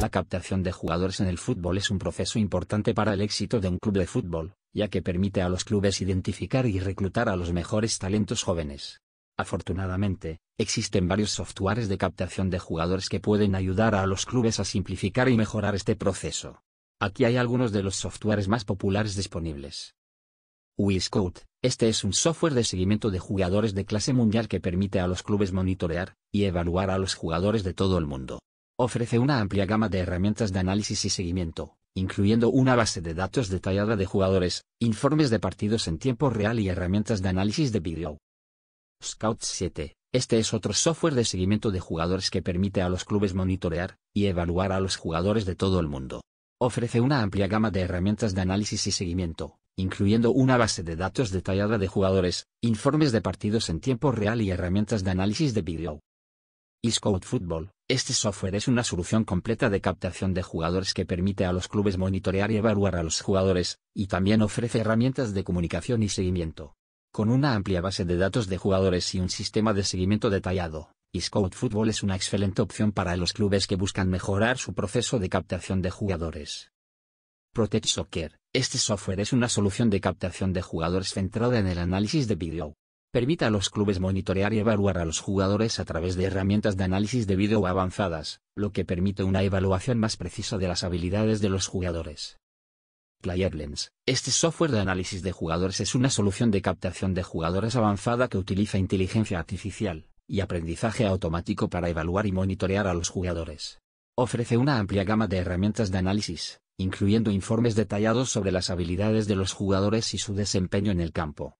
La captación de jugadores en el fútbol es un proceso importante para el éxito de un club de fútbol, ya que permite a los clubes identificar y reclutar a los mejores talentos jóvenes. Afortunadamente, existen varios softwares de captación de jugadores que pueden ayudar a los clubes a simplificar y mejorar este proceso. Aquí hay algunos de los softwares más populares disponibles. Wiscout, este es un software de seguimiento de jugadores de clase mundial que permite a los clubes monitorear y evaluar a los jugadores de todo el mundo. Ofrece una amplia gama de herramientas de análisis y seguimiento, incluyendo una base de datos detallada de jugadores, informes de partidos en tiempo real y herramientas de análisis de video. Scout 7. Este es otro software de seguimiento de jugadores que permite a los clubes monitorear y evaluar a los jugadores de todo el mundo. Ofrece una amplia gama de herramientas de análisis y seguimiento, incluyendo una base de datos detallada de jugadores, informes de partidos en tiempo real y herramientas de análisis de video. Scout Football este software es una solución completa de captación de jugadores que permite a los clubes monitorear y evaluar a los jugadores, y también ofrece herramientas de comunicación y seguimiento. Con una amplia base de datos de jugadores y un sistema de seguimiento detallado, Scout Football es una excelente opción para los clubes que buscan mejorar su proceso de captación de jugadores. Protect Soccer, este software es una solución de captación de jugadores centrada en el análisis de video, permite a los clubes monitorear y evaluar a los jugadores a través de herramientas de análisis de vídeo avanzadas, lo que permite una evaluación más precisa de las habilidades de los jugadores. PlayerLens, este software de análisis de jugadores es una solución de captación de jugadores avanzada que utiliza inteligencia artificial y aprendizaje automático para evaluar y monitorear a los jugadores. Ofrece una amplia gama de herramientas de análisis, incluyendo informes detallados sobre las habilidades de los jugadores y su desempeño en el campo.